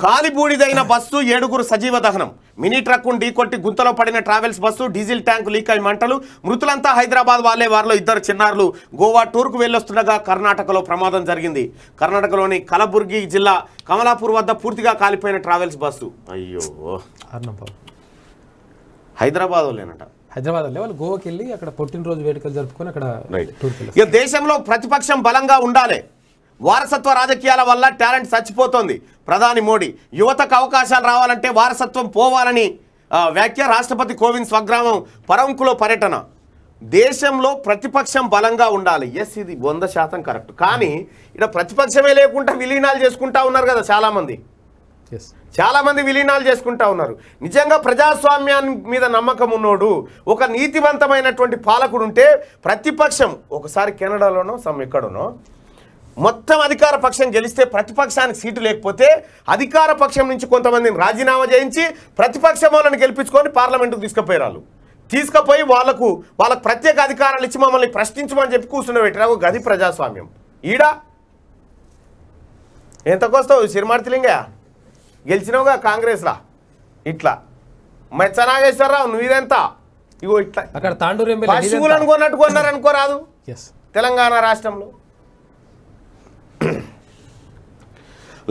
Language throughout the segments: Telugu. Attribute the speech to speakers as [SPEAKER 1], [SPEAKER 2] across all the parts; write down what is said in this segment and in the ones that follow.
[SPEAKER 1] కాలిబూడిదైన బస్సు ఏడుగురు సజీవ దహనం మినీ ఢీ కొట్టి గుంతలో పడిన travels bus diesel tank leak అయి మంటలు మృతులంతా హైదరాబాద్ వాళ్లే వారిలో ఇద్దరు చిన్నారులు గోవా టూర్కు వెళ్ళొస్తుండగా కర్ణాటకలో ప్రమాదం జరిగింది కర్ణాటకలోని కలబుర్గి జిల్లా కమలాపూర్ వద్ద పూర్తిగా కాలిపోయిన ట్రావెల్స్ బస్సు అయ్యో హైదరాబాద్ వాళ్ళేనట హైదరాబాద్ వాళ్ళు గోవాకి వెళ్ళి అక్కడ పుట్టినరోజు వేడుకలు జరుపుకొని అక్కడ ఇక దేశంలో ప్రతిపక్షం బలంగా ఉండాలి వారసత్వ రాజకీయాల వల్ల టాలెంట్ చచ్చిపోతోంది ప్రధాని మోడీ యువతకు అవకాశాలు రావాలంటే వారసత్వం పోవాలని వ్యాఖ్య రాష్ట్రపతి కోవింద్ స్వగ్రామం పరంకులో పర్యటన దేశంలో ప్రతిపక్షం బలంగా ఉండాలి ఎస్ ఇది వంద శాతం కరెక్ట్ కానీ ఇక్కడ ప్రతిపక్షమే లేకుండా విలీనాలు చేసుకుంటా ఉన్నారు కదా చాలామంది చాలామంది విలీనాలు చేసుకుంటా ఉన్నారు నిజంగా ప్రజాస్వామ్యాన్ని మీద నమ్మకం ఉన్నోడు ఒక నీతివంతమైనటువంటి పాలకుడు ఉంటే ప్రతిపక్షం ఒకసారి కెనడాలోనో సమ్ ఎక్కడనో మొత్తం అధికార పక్షం గెలిస్తే ప్రతిపక్షానికి సీటు లేకపోతే అధికార పక్షం నుంచి కొంతమందిని రాజీనామా చేయించి ప్రతిపక్ష వాళ్ళని గెలిపించుకొని పార్లమెంటుకు తీసుకుపోయారు తీసుకుపోయి వాళ్లకు వాళ్ళకు ప్రత్యేక అధికారాలు ఇచ్చి మమ్మల్ని ప్రశ్నించమని చెప్పి కూర్చుండబెట్టారు గది ప్రజాస్వామ్యం ఈడా ఎంతకొస్తావు సిరిమార్తిలింగయ్య గెలిచినవుగా కాంగ్రెస్లా ఇట్లా మెచ్చనాగేశ్వరరావు నువ్వేంత ఇగో ఇట్లా అక్కడ తాండూరు పశువులను కొన్నట్టు కొన్నారనుకోరాదు తెలంగాణ రాష్ట్రంలో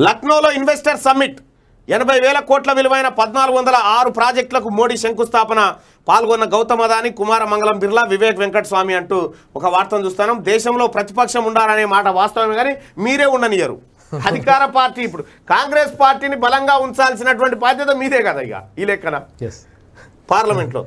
[SPEAKER 1] లక్నోలో ఇన్వెస్టర్ సమ్మిట్ ఎనభై వేల కోట్ల విలువైన పద్నాలుగు వందల ఆరు ప్రాజెక్టులకు మోడీ శంకుస్థాపన పాల్గొన్న గౌతమ అదాని కుమార మంగళం బిర్లా వివేక్ వెంకటస్వామి అంటూ ఒక వార్తను చూస్తాను దేశంలో ప్రతిపక్షం ఉండాలనే మాట వాస్తవమే కానీ మీరే ఉండనియరు అధికార పార్టీ ఇప్పుడు కాంగ్రెస్ పార్టీని బలంగా ఉంచాల్సినటువంటి బాధ్యత మీదే కదా ఇక ఈ లెక్కన పార్లమెంట్లో